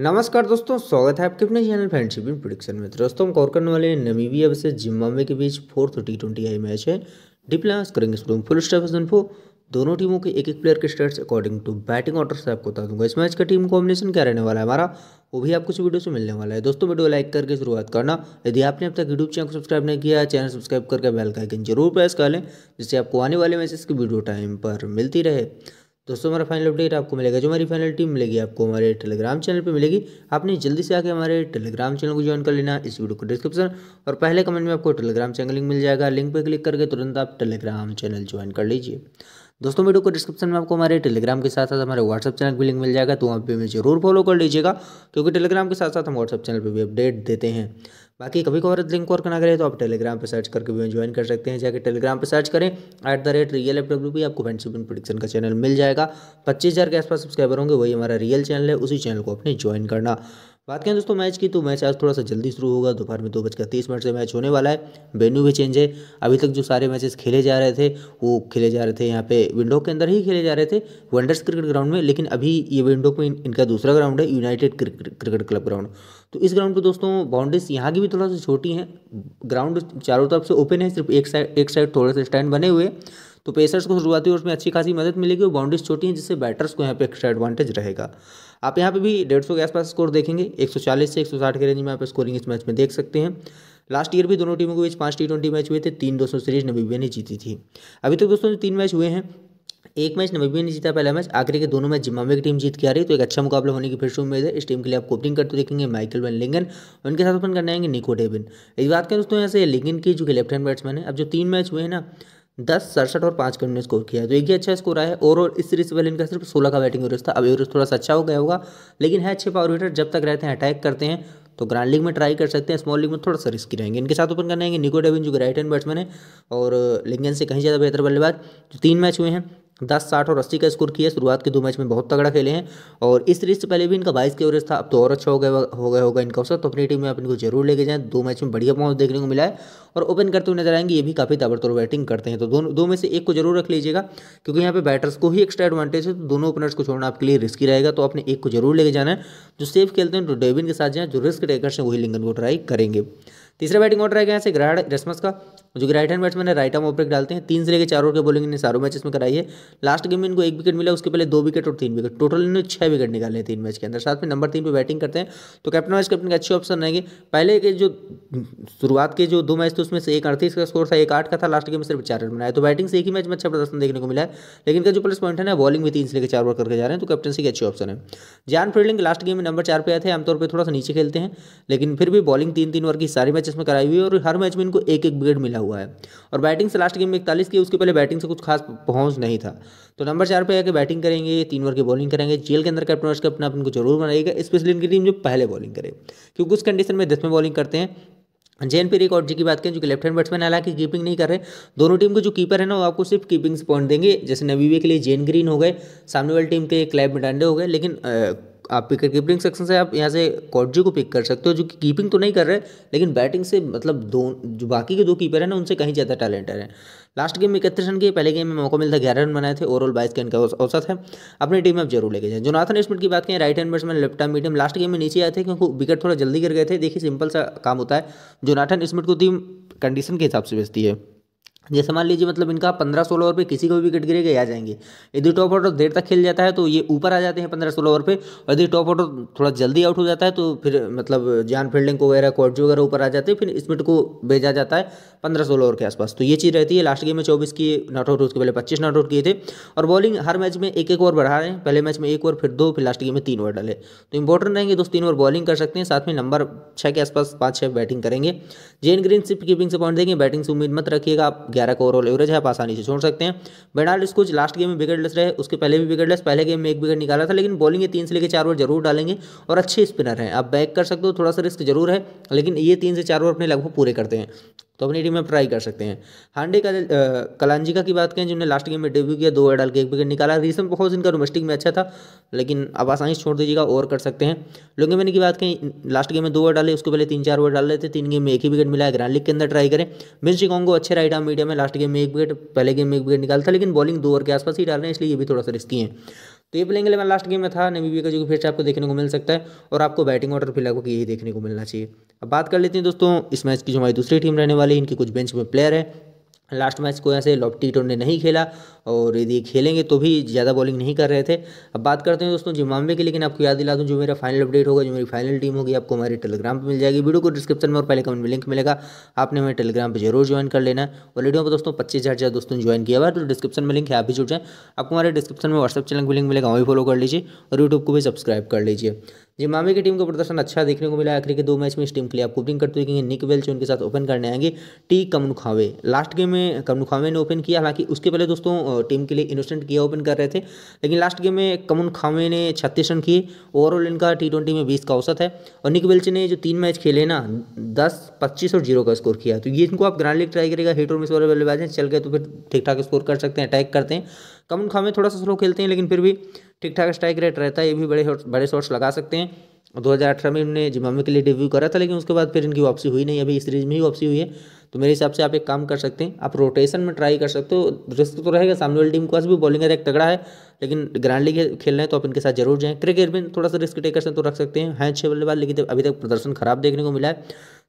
नमस्कार दोस्तों स्वागत है आपके अपने चैनल फ्रेंडशिप इन प्रोडिक्शन में तो दोस्तों हम कवर करने वाले नमीबिया वर्सेज जिम्बाबे के बीच fourth T twenty I match है डिप्लास करेंगे फुल स्टाफ दोनों टीमों के एक एक प्लेयर के stats according to batting order से आपको बता दूंगा इस मैच का टीम कॉम्बिनेशन क्या रहने वाला है हमारा वो भी आपको इस वीडियो से मिलने वाला है दोस्तों वीडियो लाइक करके शुरुआत करना यदि आपने अब तक यूट्यूब चैनल को सब्सक्राइब नहीं किया चैनल सब्सक्राइब करके बेल का आइकन जरूर प्रेस कर लें जिससे आपको आने वाले मैसेज की वीडियो टाइम पर मिलती रहे दोस्तों हमारा फाइनल अपडेट आपको मिलेगा जो हमारी फाइनल टीम मिलेगी आपको हमारे टेलीग्राम चैनल पे मिलेगी आपने जल्दी से आके हमारे टेलीग्राम चैनल को ज्वाइन कर लेना इस वीडियो को डिस्क्रिप्शन और पहले कमेंट में आपको टेलीग्राम चैनल लिंक मिल जाएगा लिंक पर क्लिक करके तुरंत आप टेलीग्राम चैनल ज्वाइन कर लीजिए दोस्तों वीडियो को डिस्क्रिप्शन में आपको हमारे टेलीग्राम के साथ साथ हमारे व्हाट्सअप चैनल भी लिंक मिल जाएगा तो वहाँ पर हमें जरूर फॉलो कर लीजिएगा क्योंकि टेलीग्राम के साथ साथ हम व्हाट्सअप चैनल पर भी अपडेट देते हैं बाकी कभी कभार लिंक वर्क ना करें तो आप टेलीग्राम पर सर्च करके भी ज्वाइन कर सकते हैं जाकर टेलीग्राम पर सर्च करें at the rate real F W भी आपको वैंडसुप प्रोडिक्शन का चैनल मिल जाएगा पच्चीस हज़ार के आसपास सब्सक्राइबर होंगे वही हमारा रियल चैनल है उसी चैनल को अपने ज्वाइन करना बात करें दोस्तों मैच की तो मैच आज थोड़ा सा जल्दी शुरू होगा दोपहर में दो बजकर तीस मिनट से मैच होने वाला है वेन्यू भी चेंज है अभी तक जो सारे मैचेस खेले जा रहे थे वो खेले जा रहे थे यहाँ पे विंडो के अंदर ही खेले जा रहे थे वनडर्स क्रिकेट ग्राउंड में लेकिन अभी ये विंडो में इनका दूसरा ग्राउंड है यूनाइटेड क्रिकेट क्लब ग्राउंड तो इस ग्राउंड पर दोस्तों बाउंड्रीज यहाँ की भी थोड़ा सा छोटी हैं ग्राउंड चारों तरफ से ओपन है सिर्फ एक साइड एक साइड थोड़े से स्टैंड बने हुए तो पेसर्स को शुरुआती ओवर में अच्छी खासी मदद मिलेगी और बाउंड्रीज छोटी हैं जिससे बैटर्स को यहाँ पे एक्स्ट्रा एडवांटेज रहेगा आप यहाँ पे भी डेढ़ सौ के आसपास स्कोर देखेंगे चालीस से साठ के रेंज में आप स्कोरिंग इस मैच में देख सकते हैं लास्ट ईयर भी दोनों टीमों के बीच पाँच टी ट्वेंटी मैच हुए थे तीन दोस्तों सीरीज नबीबिया ने जीती थी अभी तक दोस्तों तीन मैच हुए हैं एक मैच नमीबिया ने जीता पहला मैच आखिरी के दोनों मैच जिम्बाब्वे की टीम जीत के आ रही है तो एक अच्छा मुकाबला होने की फिर से उम्मीद है इस टीम के लिए आप ओपनिंग करते देखेंगे माइकल वन लिंगन उनके साथ ओपन करने आएंगे निको डेबिन इस बात करें दोस्तों यहाँ से लिंगन की जो कि लेफ्ट हैंड बैट्समैन है अब जो तीन मैच हुए हैं ना दस सड़सठ और पाँच का उन्होंने स्कोर किया है तो एक ही अच्छा स्कोर आया है ओवरऑल इस सीरीज पहले इनका सिर्फ सोलह का बैटिंग एवरेज था अब एवरेज थोड़ा सा अच्छा हो गया होगा लेकिन है अच्छे पावर हिटर जब तक रहते हैं अटैक करते हैं तो ग्रांड लीग में ट्राई कर सकते हैं स्मॉल लीग में थोड़ा सा रिस्की रहेंगे इनके साथ ओपन करना है निको डेविन जो राइट हैंड बैट्समैन है और लिंगन से कहीं ज़्यादा बेहतर बल्लेबाज जो तीन मैच हुए हैं दस साठ और अस्सी का स्कोर किया शुरुआत के दो मैच में बहुत तगड़ा खेले हैं और इस सीरीज से पहले भी इनका बाईस के एवरेज था अब तो और अच्छा हो गया हो गया होगा इनका अवसर तो अपनी टीम में आप को जरूर लेके जाएं दो मैच में बढ़िया पहुंच देखने को मिला है और ओपन करते हुए नजर आएंगे ये भी काफ़ी ताबड़तोड़ बैटिंग करते हैं तो दोनों दो में से एक को जरूर रख लीजिएगा क्योंकि यहाँ पर बैटर्स को ही एक्स्ट्रा एडवांटेज है तो दोनों ओपनर्स को छोड़ना आपके लिए रिस्की रहेगा तो आपने एक को जरूर लेके जाना है जो सेफ खेलते हैं तो डेविन के साथ जाएँ जो रिस्क टेकर्स हैं वही लिंगन को ट्राई करेंगे तीसरा बैटिंग ऑर्डर है यहाँ से ग्राड रेसमस का जो कि राइट हैंड बैट्समैन है राइट आर्म ओपरिक डालते हैं तीन से लेकर चार ओवर के बॉलिंग इन्हें सारों मैचेस में कराई है लास्ट गेम में इनको एक विकेट मिला उसके पहले दो विकेट और तीन विकेट टोटल इन्होंने छह विकेट निकाले हैं तीन मैच के अंदर साथ में नंबर तीन पर बैटिंग करते हैं तो कैप्टन वाइस कैप्टन के अच्छे ऑप्शन रहेंगे पहले के जो शुरुआत के जो दो मैच थे उसमें से एक अड़तीस का स्कोर था एक आठ का था लास्ट गेम में सिर्फ चार रन बनाया तो बैटिंग से एक ही मैच में अच्छा प्रदर्शन देखने को मिला है लेकिन का जो प्लस पॉइंट है ना बॉलिंग भी तीन से लेकर चार ओवर करके जा रहे हैं तो कैप्टनसी के अच्छे ऑप्शन है जान फील्डिंग लास्ट गेम में नंबर चार पे आए थे आमतौर पर थोड़ा सा नीचे खेलते हैं लेकिन फिर भी बॉलिंग तीन तीन ओवर की सारी मैच मैचेस में कराई हुई है और हर मैच में इनको एक एक विकेट मिला हुआ है और बैटिंग से लास्ट गेम में इकतालीस की उसके पहले बैटिंग से कुछ खास पहुंच नहीं था तो नंबर चार पर आकर बैटिंग करेंगे तीन ओवर की बॉलिंग करेंगे जेल के अंदर कैप्टन वर्ष कैप्टन अपन को जरूर बनाएगा स्पेशली इनकी टीम जो पहले बॉलिंग करे क्योंकि उस कंडीशन में दस में बॉलिंग करते हैं जैन पी रिकॉर्ड जी की बात करें जो कि लेफ्ट हैंड बैट्समैन हालांकि कीपिंग नहीं कर रहे दोनों टीम के जो कीपर है ना वो आपको सिर्फ कीपिंग से पॉइंट देंगे जैसे नवीवे के लिए जेन ग्रीन हो गए सामने वाली टीम के क्लैब मिटांडे हो गए लेकिन आप कीपिंग सेक्शन से आप यहाँ से कॉटजी को पिक कर सकते हो जो कि कीपिंग तो नहीं कर रहे लेकिन बैटिंग से मतलब दो जो बाकी के दो कीपर हैं ना उनसे कहीं ज़्यादा टैलेंटेड है लास्ट गेम में इकतीस रन के पहले गेम में मौका मिलता ग्यारह रन बनाए थे ओवरऑल बाईस के इनका औसत है अपनी टीम में आप जरूर लेके जाए जोनाथन स्मिट की बात करें right hand batsman left hand medium last game में नीचे आए थे क्योंकि विकेट थोड़ा जल्दी गिर गए थे देखिए सिंपल सा काम होता है जोनाथन स्मिट को टीम कंडीशन के हिसाब से बेचती है जैसे मान लीजिए मतलब इनका पंद्रह सोलह ओवर पे किसी को भी विकेट गिरे गए आ जाएंगे यदि टॉप ऑर्डर देर तक खेल जाता है तो ये ऊपर आ जाते हैं पंद्रह सोलह ओवर पे और यदि टॉप ऑर्डर थोड़ा जल्दी आउट हो जाता है तो फिर मतलब जान फील्डिंग को वगैरह कोर्ट वगैरह ऊपर आ जाते हैं फिर स्मिट को भेजा जाता है पंद्रह सोलह ओवर के आसपास तो ये चीज़ रहती है लास्ट गेम में चौबीस की नॉट आउट उसके पहले पच्चीस नॉट आउट किए थे और बॉलिंग हर मैच में एक एक ओवर बढ़ा रहे हैं पहले मैच में एक ओवर फिर दो फिर लास्ट गेम में तीन ओवर डाले तो इंपॉर्टेंट रहेंगे दोस्त तीन ओवर बॉलिंग कर सकते हैं साथ में नंबर छः के आसपास पाँच छः बैटिंग करेंगे जेन ग्रीन सिर्फ कीपिंग से पॉइंट देंगे बैटिंग से उम्मीद मत रखिएगा आप ग्यारह का ओवरऑल एवरेज है आप आसानी से छोड़ सकते हैं बेडाल इसको लास्ट गेम में विकेटलेस रहे उसके पहले भी लेस पहले गेम में एक विकेट निकाला था लेकिन बॉलिंग ये तीन से लेकर चार ओवर जरूर डालेंगे और अच्छे स्पिनर हैं आप बैक कर सकते हो थोड़ा सा रिस्क जरूर है लेकिन ये तीन से चार ओवर अपने लगभग पूरे करते हैं तो अपनी टीम में ट्राई कर सकते हैं हांडे का कलांजिका की बात करें जिन्होंने लास्ट गेम में डेब्यू किया दो डाल के एक विकेट निकाला रिसेंट बहुत इनका डोमेस्टिक में अच्छा था लेकिन अब आसानी से छोड़ दीजिएगा ओवर कर सकते हैं मैंने की बात करें लास्ट गेम में दो ओवर डाले उसके पहले तीन चार ओवर डाल रहे थे तीन गेम में एक ही विकेट मिला है ग्रैंड लीग के अंदर ट्राई करें मिस को अच्छे राइट आर्म मीडिया में लास्ट गेम में एक विकेट पहले गेम में एक विकेट निकाला था लेकिन बॉलिंग दो ओवर के आसपास ही डाल रहे हैं इसलिए ये भी थोड़ा सा रिस्की है तो ये प्लेइंग इलेवन लास्ट गेम में था नमीबिया का जो फिर से आपको देखने को मिल सकता है और आपको बैटिंग ऑर्डर फिर लगभग यही देखने को मिलना चाहिए अब बात कर लेते हैं दोस्तों इस मैच की जो हमारी दूसरी टीम रहने वाली है इनकी कुछ बेंच में प्लेयर है लास्ट मैच को ऐसे से लॉपटीटो ने नहीं खेला और यदि खेलेंगे तो भी ज़्यादा बॉलिंग नहीं कर रहे थे अब बात करते हैं दोस्तों जिम्बाबे की लेकिन आपको याद दिला दूँ जो मेरा फाइनल अपडेट होगा जो मेरी फाइनल टीम होगी आपको हमारे टेलीग्राम पर मिल जाएगी वीडियो को डिस्क्रिप्शन में और पहले कमेंट में लिंक मिलेगा आपने हमें टेलीग्राम पर जरूर ज्वाइन कर लेना है ऑलरेडी पर दोस्तों पच्चीस हज़ार दोस्तों ज्वाइन किया हुआ तो डिस्क्रिप्शन में लिंक है आप भी जुड़ जाएँ आपको हमारे डिस्क्रिप्शन में व्हाट्सअप चैनल को लिंक मिलेगा वहीं फॉलो कर लीजिए और यूट्यूब को भी सब्सक्राइब कर लीजिए जिम्बावे की टीम का प्रदर्शन अच्छा देखने को मिला आखिरी के दो मैच में इस टीम के लिए आप ओपनिंग करते हुए निक वेल्च उनके साथ ओपन करने आएंगे टी कमनुखावे लास्ट गेम में कमनुखावे ने ओपन किया हालांकि उसके पहले दोस्तों टीम के लिए इनोसेंट किया ओपन कर रहे थे लेकिन लास्ट गेम में कमनुखावे ने छत्तीस रन किए ओवरऑल इनका टी ट्वेंटी में बीस का औसत है और निक वेल्च ने जो तीन मैच खेले ना दस पच्चीस और जीरो का स्कोर किया तो ये इनको आप ग्रांड लीग ट्राई करेगा हिट और मिस वाले बल्लेबाज हैं चल गए तो फिर ठीक ठाक स्कोर कर सकते हैं अटैक करते हैं कम खा में थोड़ा सा स्लो खेलते हैं लेकिन फिर भी ठीक ठाक स्ट्राइक रेट रहता है ये भी बड़े बड़े शॉट्स लगा सकते हैं अठारह में इन्होंने जिम्बाब्वे के लिए डेब्यू करा था लेकिन उसके बाद फिर इनकी वापसी हुई नहीं अभी इस सीरीज में ही वापसी हुई है तो मेरे हिसाब से आप एक काम कर सकते हैं आप रोटेशन में ट्राई कर सकते हो रिस्क तो रहेगा सामने वाली टीम के पास भी बॉलिंग अटैक तगड़ा है लेकिन ग्रैंड लीग खेल रहे हैं तो आप इनके साथ जरूर जाएँ क्रिकेट में थोड़ा सा रिस्क टेकर तो रख सकते हैं हैं छः बल्लेबाज लेकिन अभी तक प्रदर्शन खराब देखने को मिला है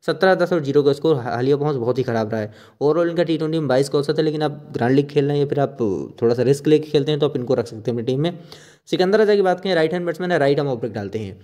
सत्रह दस और जीरो का स्कोर हालिया पहुंच बहुत ही खराब रहा है ओवरऑल इनका टी ट्वेंटी में बाईस का औसत है लेकिन आप ग्रांड लीग खेल रहे हैं या फिर आप थोड़ा सा रिस्क लेके खेलते हैं तो आप इनको रख सकते हैं अपनी टीम में सिकंदर राजा की बात करें राइट हैंड बैट्समैन है राइट हम ऑफ ब्रेक डालते हैं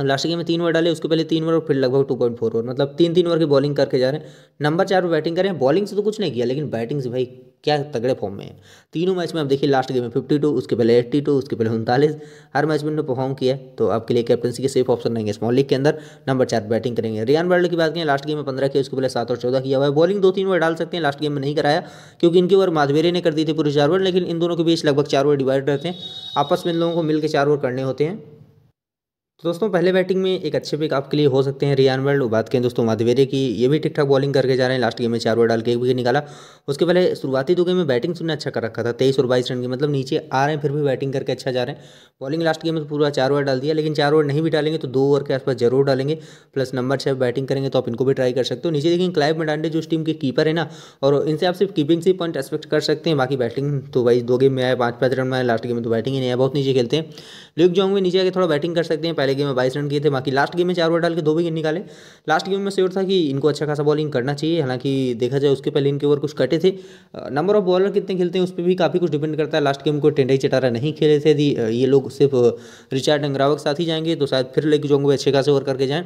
लास्ट गेम में तीन ओवर डाले उसके पहले तीन ओवर और फिर लगभग टू पॉइंट फोर ओवर मतलब तीन तीन ओवर की बॉलिंग करके जा रहे हैं नंबर चार पर बैटिंग करें बॉलिंग से तो कुछ नहीं किया लेकिन बैटिंग से भाई क्या तगड़े फॉर्म में है तीनों मैच में आप देखिए लास्ट गेम में फिफ्टी टू उसके पहले एट्टी टू उसके पहले उनतालीस हर मैच में उन्होंने परफॉर्म किया तो आपके लिए कैप्टनसी के सेफ ऑप्शन रहेंगे स्मॉल लीग के अंदर नंबर चार बैटिंग करेंगे रियान वर्ल्ड की बात करें लास्ट गेम में पंद्रह किया उसके पहले सात और चौदह किया हुआ है बॉलिंग दो तीन ओवर डाल सकते हैं लास्ट गेम में नहीं कराया क्योंकि इनके ओवर माधवेरे ने कर दी थी पूरे चार ओवर लेकिन इन दोनों के बीच लगभग चार ओवर डिवाइड रहते हैं आपस में इन लोगों को मिलकर चार ओवर करने होते हैं तो दोस्तों पहले बैटिंग में एक अच्छे पिक आपके लिए हो सकते हैं रियान वर्ल्ड बात करें दोस्तों माधवेरे की ये भी ठीक ठाक बॉलिंग करके जा रहे हैं लास्ट गेम में चार ओवर डाल के एक विकेट निकाला उसके पहले शुरुआती दो गेम में बैटिंग सुनने अच्छा कर रखा था तेईस और बाईस रन की मतलब नीचे आ रहे हैं फिर भी बैटिंग करके अच्छा जा रहे हैं बॉलिंग लास्ट गेम में तो पूरा चार ओवर डाल दिया लेकिन चार ओवर नहीं भी डालेंगे तो दो ओवर के आसपास जरूर डालेंगे प्लस नंबर छः बैटिंग करेंगे तो आप इनको भी ट्राई कर सकते हो नीचे देखिए क्लाइव मडांडे जो टीम के कीपर है ना और इनसे आप सिर्फ कीपिंग से पॉइंट एक्सपेक्ट कर सकते हैं बाकी बैटिंग तो भाई दो गेम में आए पाँच पाँच रन में आया लास्ट गेम में तो बैटिंग ही नहीं है बहुत नीचे खेलते हैं लुक जाऊंगे में नीचे आगे थोड़ा बैटिंग कर सकते हैं पहले पहले गेम में बाईस रन किए थे बाकी लास्ट गेम में चार ओवर डाल के दो विकेट निकाले लास्ट गेम में श्योर था कि इनको अच्छा खासा बॉलिंग करना चाहिए हालांकि देखा जाए उसके पहले इनके ओवर कुछ कटे थे नंबर ऑफ बॉलर कितने खेलते हैं उस पर भी काफ़ी कुछ डिपेंड करता है लास्ट गेम को टेंडाई चटारा नहीं खेले थे यदि ये लोग सिर्फ रिचार्ड डंगरावा साथ ही जाएंगे तो शायद फिर लेके जाऊंगे अच्छे खासे ओवर करके जाएँ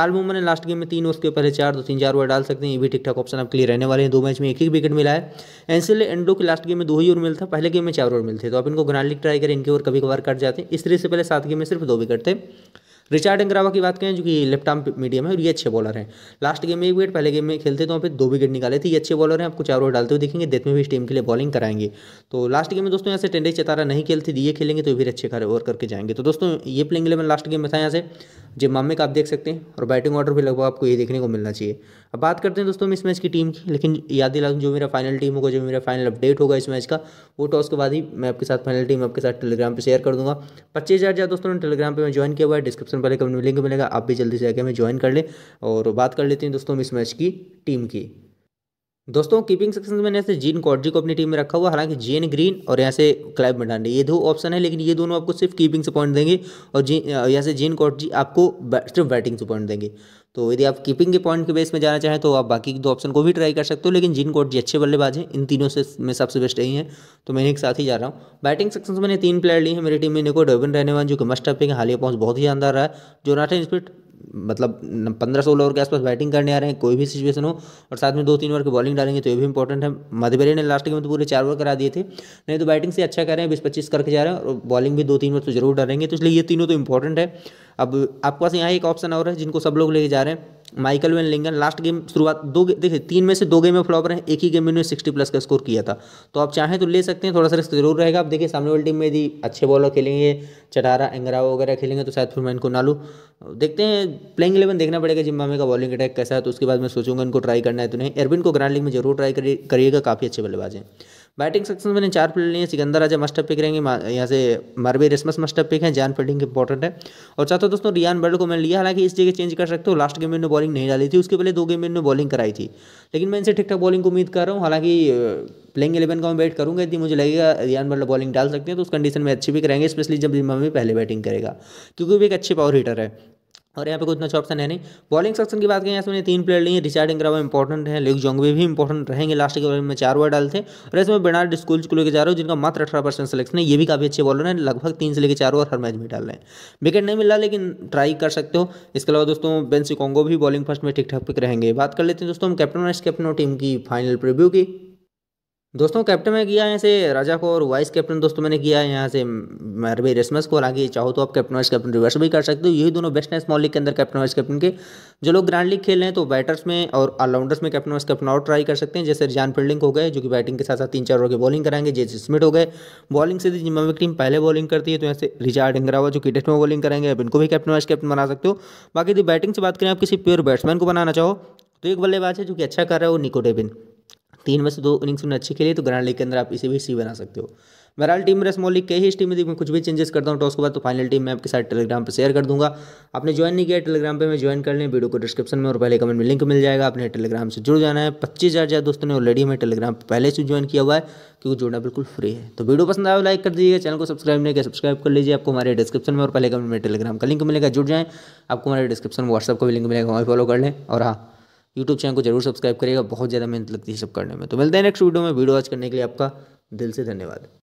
काल मुंबा ने लास्ट गेम में तीन ओवर के पहले चार दो तीन चार ओवर डाल सकते हैं ये भी ठीक ठाक ऑप्शन आपके लिए रहने वाले हैं दो मैच में एक ही विकेट मिला है एनसीएल एंडो के लास्ट गेम में दो ही ओवर मिलता पहले गेम में चार ओवर मिलते तो आप इनको ग्रांड लीग ट्राई करें इनके ओवर कभी कभार कट जाते हैं इस तरह से पहले सात गेम में सिर्फ दो विकेट थे रिचार्ड एंग्रावा की बात करें जो कि लेफ्ट आर्म मीडियम है और ये अच्छे बॉलर हैं लास्ट गेम में एक विकेट पहले गेम में खेलते तो वहाँ पे दो विकेट निकाले थे ये अच्छे बॉलर हैं आपको चार ओवर डालते हुए देखेंगे डेथ में भी इस टीम के लिए बॉलिंग कराएंगे तो लास्ट गेम में दोस्तों यहाँ से टेंडे चतारा नहीं खेलते ये खेलेंगे तो फिर अच्छे ओवर करके जाएंगे तो दोस्तों ये प्लेंग इलेवन लास्ट गेम में था यहाँ से जिम मामे का आप देख सकते हैं और बैटिंग ऑर्डर भी लगभग आपको ये देखने को मिलना चाहिए अब बात करते हैं दोस्तों इस मैच की टीम की लेकिन याद दिला जो मेरा फाइनल टीम होगा जो मेरा फाइनल अपडेट होगा इस मैच का वो टॉस के बाद ही मैं आपके साथ फाइनल टीम आपके साथ टेलीग्राम पर शेयर कर दूंगा पच्चीस हज़ार दोस्तों ने टेलीग्राम पर मैं ज्वाइन किया हुआ है डिस्क्रिप्शन डिस्क्रिप्शन पर कमेंट में लिंक मिलेगा आप भी जल्दी से आगे हमें ज्वाइन कर लें और बात कर लेते हैं दोस्तों हम इस मैच की टीम की दोस्तों कीपिंग सेक्शन में मैंने ऐसे जीन कॉडजी को अपनी टीम में रखा हुआ हालांकि जीन ग्रीन और यहाँ से क्लाइव मिडान ये दो ऑप्शन है लेकिन ये दोनों आपको सिर्फ कीपिंग से पॉइंट देंगे और जी यहाँ से जीन कॉडजी आपको सिर्फ बैटिंग से पॉइंट देंगे तो यदि आप कीपिंग के पॉइंट के बेस में जाना चाहें तो आप बाकी दो ऑप्शन को भी ट्राई कर सकते हो लेकिन जिन कोट जी अच्छे बल्लेबाज हैं इन तीनों से मैं सबसे बेस्ट यही है तो मैं एक साथ ही जा रहा हूँ बैटिंग सेक्शन से मैंने तीन प्लेयर लिए हैं मेरी टीम में निको डोबिन रहने वाले जो कि मस्ट हाल हालिया पहुंच बहुत ही शानदार रहा है जोनाथन स्पिट मतलब पंद्रह सोलह ओवर के आसपास बैटिंग करने आ रहे हैं कोई भी सिचुएशन हो और साथ में दो तीन ओवर की बॉलिंग डालेंगे तो ये भी इंपॉर्टेंट है मधुबेरे ने लास्ट गेम तो पूरे चार ओवर करा दिए थे नहीं तो बैटिंग से अच्छा कर रहे हैं बीस पच्चीस करके जा रहे हैं और बॉलिंग भी दो तीन ओवर तो जरूर डालेंगे तो इसलिए ये तीनों तो इंपॉर्टेंट है अब आपके पास यहाँ एक ऑप्शन और है जिनको सब लोग लेके जा रहे हैं Michael van Lingen last game शुरुआत दो देखिए तीन में से दो गेम में फ्लॉप रहे एक ही गेम में उन्होंने सिक्सटी प्लस का स्कोर किया था तो आप चाहें तो ले सकते हैं थोड़ा सा रिस्क जरूर रहेगा आप देखिए सामने वाली टीम में यदि अच्छे बॉलर खेलेंगे चटारा एंगरा वगैरह खेलेंगे तो शायद फिर मैं इनको ना लूँ देखते हैं प्लेइंग इलेवन देखना पड़ेगा जिम का बॉलिंग अटैक कैसा है तो उसके बाद मैं सोचूंगा इनको ट्राई करना है तो नहीं एरविन को ग्रैंड लीग में जरूर ट्राई करिएगा काफ़ी अच्छे बल्लेबाज हैं बैटिंग सेक्शन मैंने चार प्लेयर लिए सिकंदर राजा मस्ट पिक रहेंगे यहाँ से मारवे रिसमस मस्ट पिक है जान फील्डिंग इंपॉर्टेंट है और चाहता दोस्तों रियान बर्ड को मैंने लिया हालांकि इस जगह चेंज कर सकते हो लास्ट गेम में इन्होंने बॉलिंग नहीं डाली थी उसके पहले दो गेम में इन्होंने बॉलिंग कराई थी लेकिन मैं इनसे ठीक ठाक बॉलिंग को उम्मीद कर रहा हूँ हालांकि प्लेइंग इलेवन का मैं वेट करूँगा यदि मुझे लगेगा रियान बर्ड बॉलिंग डाल सकते हैं तो उस कंडीशन में अच्छी भी कराएंगे स्पेशली जब मम्मी पहले बैटिंग करेगा क्योंकि वो एक अच्छे पावर हीटर है और यहाँ पे कुछ ना अच्छा ऑप्शन है नहीं बॉलिंग सेक्शन की बात करें इसमें तीन प्लेयर लिए रिचार्ड इंग्रावा इंपॉर्टेंट है लेग जोंगवे भी इंपॉर्टेंट रहेंगे लास्ट के ओवर में चार ओवर डालते हैं और इसमें बेनार्ड स्कूल को लेकर जा रहा हूँ जिनका मात्र अठारह परसेंट सिलेक्शन है ये भी काफी अच्छे बॉलर हैं लगभग तीन से लेकर चार ओवर हर मैच में डाल रहे हैं विकेट नहीं मिल रहा लेकिन ट्राई कर सकते हो इसके अलावा दोस्तों बेंसी कॉन्गो भी बॉलिंग फर्स्ट में ठीक ठाक पिक रहेंगे बात कर लेते हैं दोस्तों हम कैप्टन वाइस कैप्टन टीम की फाइनल प्रिव्यू की दोस्तों कैप्टन में किया है यहाँ से राजा को और वाइस कैप्टन दोस्तों मैंने किया है यहाँ से मरबे रेसमस को और आगे चाहो तो आप कैप्टन वाइस कैप्टन रिवर्स भी कर सकते हो यही दोनों बेस्ट हैं स्मॉल लीग के अंदर कैप्टन वाइस कैप्टन के जो लोग ग्रैंड लीग खेल रहे हैं तो बैटर्स में और ऑलराउंडर्स में captain vice captain out try कर सकते हैं जैसे रिजान फील्डिंग हो गए जो कि बैटिंग के साथ साथ तीन चार ओवर की बॉलिंग कराएंगे जे स्मिथ हो गए बॉलिंग से जिम्मे की टीम पहले बॉलिंग करती है तो यहाँ से रिजार्ड इंगरावा जो कि टेस्ट में बॉलिंग करेंगे अब इनको भी कैप्टन वाइस कैप्टन बना सकते हो बाकी यदि बैटिंग से बात करें आप किसी प्योर बैट्समैन को बनाना चाहो तो एक बल्लेबाज है जो कि अच्छा कर रहा है वो निको डेबिन तीन में से दो इनिंग्स उन्होंने अच्छी खेली तो ग्रैंड लीग के अंदर आप इसे भी सी बना सकते हो बहरहाल टीम रेस स्मॉल के ही इस टीम में मैं कुछ भी चेंजेस करता हूँ टॉस के बाद तो फाइनल टीम मैं आपके साथ टेलीग्राम पर शेयर कर दूंगा आपने ज्वाइन नहीं किया टेलीग्राम पर मैं ज्वाइन कर लें वीडियो को डिस्क्रिप्शन में और पहले कमेंट में लिंक मिल जाएगा आपने टेलीग्राम से जुड़ जाना है पच्चीस हज़ार ज़्यादा दोस्तों ने ऑलरेडी हमें टेलीग्राम पर पहले से ज्वाइन किया हुआ है क्योंकि जुड़ना बिल्कुल फ्री है तो वीडियो पसंद आए लाइक कर दीजिए चैनल को सब्सक्राइब नहीं किया सब्सक्राइब कर लीजिए आपको हमारे डिस्क्रिप्शन में और पहले कमेंट में टेलीग्राम का लिंक मिलेगा जुड़ जाएँ आपको हमारे डिस्क्रिप्शन में व्हाट्सअप का भी लिंक मिलेगा वहाँ फॉलो कर लें और हाँ यूट्यूब चैनल को जरूर सब्सक्राइब करिएगा बहुत ज़्यादा मेहनत लगती है सब करने में तो मिलते हैं नेक्स्ट वीडियो में वीडियो वॉच करने के लिए आपका दिल से धन्यवाद